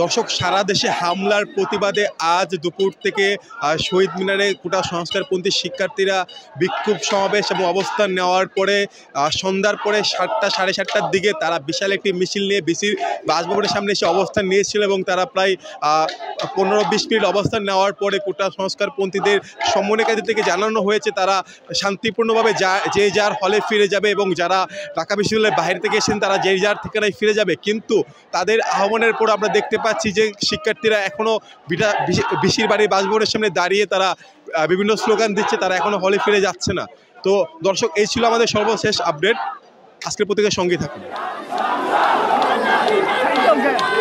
দর্শক সারা দেশে হামলার প্রতিবাদে আজ দুপুর থেকে শহীদ মিনারে কোটা সংস্কারপন্থী শিক্ষার্থীরা বিক্ষোভ সমাবেশ এবং অবস্থান নেওয়ার পরে সন্ধ্যার পরে সাতটা সাড়ে সাতটার দিকে তারা বিশাল একটি মিছিল নিয়ে বিসির বাসভবনের সামনে এসে অবস্থান নিয়েছিল এবং তারা প্রায় পনেরো বিশ মিনিট অবস্থান নেওয়ার পরে কোটা সংস্কারপন্থীদের সমন্বয়কারীদের থেকে জানানো হয়েছে তারা শান্তিপূর্ণভাবে যা যে যার হলে ফিরে যাবে এবং যারা ঢাকা বিশ্ববিদ্যালয়ের বাইরে থেকে এসেছেন তারা যে যার ঠিকানায় ফিরে যাবে কিন্তু তাদের আহ্বানের পর আমরা দেখতে পাচ্ছি যে শিক্ষার্থীরা এখনও বিটা বিশির বাড়ির বাসভবনের সামনে দাঁড়িয়ে তারা বিভিন্ন স্লোগান দিচ্ছে তারা এখনও হলে ফিরে যাচ্ছে না তো দর্শক এই ছিল আমাদের সর্বশেষ আপডেট আজকের পত্রিকার সঙ্গে থাকুন